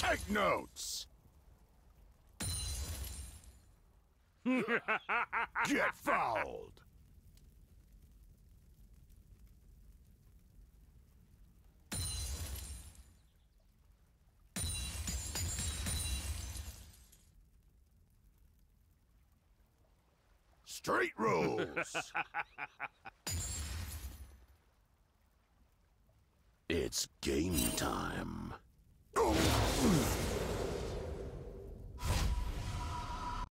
Take notes! Get fouled! Straight rules! it's game time.